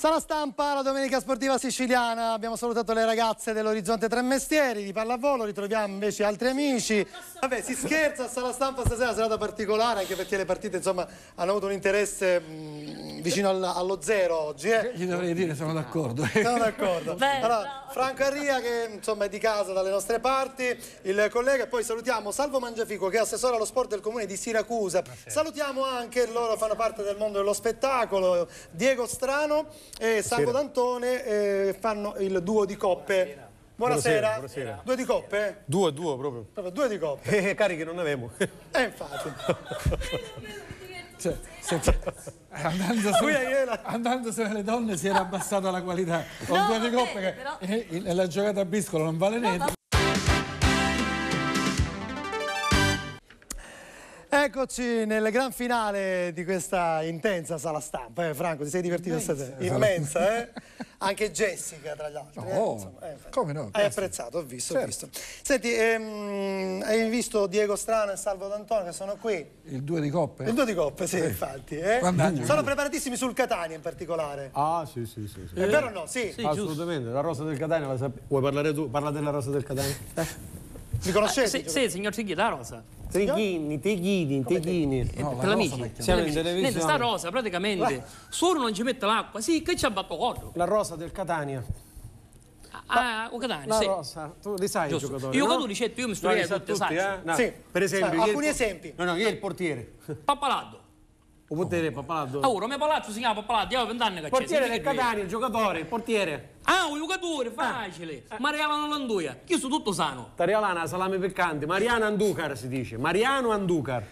Sala stampa, la domenica sportiva siciliana, abbiamo salutato le ragazze dell'Orizzonte Tre Mestieri, di pallavolo, ritroviamo invece altri amici. Vabbè, si scherza, sala stampa stasera è una serata particolare, anche perché le partite insomma, hanno avuto un interesse mh, vicino alla, allo zero oggi. Eh. Gli dovrei dire, sono d'accordo. Sono d'accordo. Allora, Franco Arria che insomma, è di casa dalle nostre parti, il collega, poi salutiamo Salvo Mangiafico che è assessore allo sport del comune di Siracusa. Salutiamo anche loro, fanno parte del mondo dello spettacolo, Diego Strano e eh, Sacco D'Antone eh, fanno il duo di coppe. Buonasera. Buonasera. Due di coppe? Due, due proprio. proprio due di coppe. Eh, eh cari che non avevo. Eh, infatti. cioè, senza... andandosene, andandosene le donne si era abbassata la qualità. Con no, due di coppe che, però... Eh, la giocata a biscolo non vale niente. No, Eccoci nel gran finale di questa intensa sala stampa. Eh, Franco, ti sei divertito stasera? Immensa, eh? Anche Jessica, tra gli altri. Eh, oh, eh, insomma, come no? Hai apprezzato, ho visto, certo. ho visto. Senti, ehm, hai visto Diego Strano e Salvo D'Antonio che sono qui? Il due di coppe? Il due di coppe, sì, eh. infatti. Eh. Sono preparatissimi sul Catania in particolare. Ah, sì, sì, sì. sì. È vero o no? Sì. sì Assolutamente, giusto. la rosa del Catania la sapevo. Vuoi parlare tu? Parla della rosa del Catania. Mi conoscete? Ah, sì, sì, signor Cighi, la rosa. Trighini, Teghini, Teghini. No, per l'amici. Siamo in televisione. Niente, sta rosa praticamente. Eh. Solo non ci mette l'acqua. Sì, che c'è a Babbo La rosa del Catania. Ah, o ah, ah, Catania, la rosa, tu li sai Giusto. i giocatori, Io no? quando li io mi studio tutte, tutti, sai. Eh? eh? No. Sì. Per esempio, alcuni esempi. No, no, chi è il portiere? Pappalardo. O portiere oh. Pappalardo? Ah, ora, mio palazzo si chiama Pappalardo, io ho vent'anni che c'è. Portiere del Catania, il giocatore, il portiere. Ah, un giocatore, ah. facile. Ah. Mariano Landuia, io sono tutto sano. Tarialana, salame piccante, Mariano Anducar si dice, Mariano Anducar.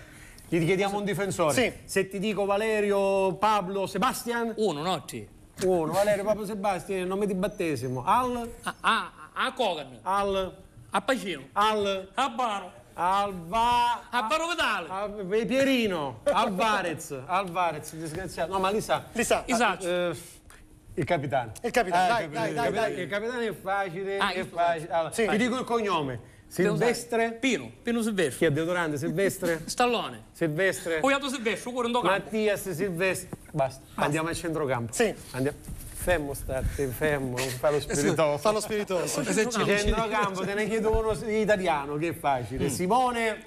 Gli chiediamo un difensore. Sì. Se ti dico Valerio, Pablo, Sebastian... Uno, notti. Uno, Valerio, Pablo, Sebastian, nome di battesimo. Al... A, ah, a, a Cogan. Al... A Pacino. Al... A Baro. Alva... Alvaro Al... Eh, Pierino. Alvarez. Alvarez, disgraziato. No, ma li sa. Li sa. Ah, eh, il capitano. Il capitano, ah, dai, il capitano. Dai, dai, capitano, dai, il capitano è facile, ah, è facile. Allora, sì. Ti dico il cognome. Silvestre? Pino, Pino Silvestre. Chi è deodorante? Silvestre? Stallone. Silvestre? Ho Silvestre, cuore in Mattias Silvestre. Basta. Basta. Andiamo al centrocampo. Sì. Andiamo fermo state, fermo, fa lo spiritoso. Fa lo spiritoso. Se c'è centrocampo, te ne chiedo uno italiano, che è facile. Mm. Simone...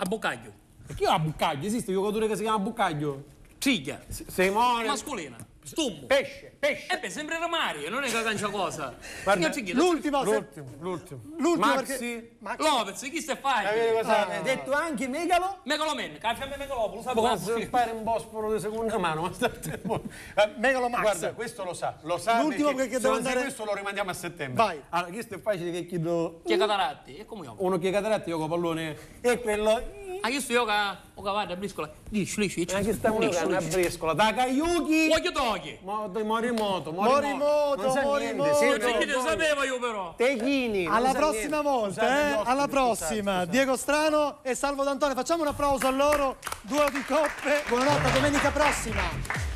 A Boccaglio. Perché io a Boccaglio? Esiste un giocatore che si chiama Boccaglio? Ciglia. Simone... Mascolina. Stummo. Pesce, pesce. Eh beh, sembrerà Mario, non è che cancia cosa. l'ultimo, l'ultimo, l'ultimo. L'ultimo Maxi. Perché... Maxi. Lopez, chi sta fai? Hai cosa ah. ha detto anche Megalo? Megalomen, cambiamo Megalopolo, sai Ma se fare un bosporo di seconda mano, eh, ma state Megalo Max. Guarda, questo lo sa, lo sa. L'ultimo perché, perché devo andare... questo lo rimandiamo a settembre. Vai. Allora, questo è facile che chiedo... Chi è Cataratti? E come io? Uno che è Cataratti, io con pallone. E quello... Ah, io sto io che cavare la briscola, liscio, lì, liscio. Ma che stiamo giocando una briscola? Da Caiuchi! Voglio toghi! Morimoto, morimoto, morimoto, non sa morimoto. Sì, perché ne sapevo io però. Techini. Alla prossima volta, eh? Alla prossima. Diego Strano e Salvo D'Antone. Facciamo un applauso a loro, duo di coppe. Buonanotte, domenica prossima.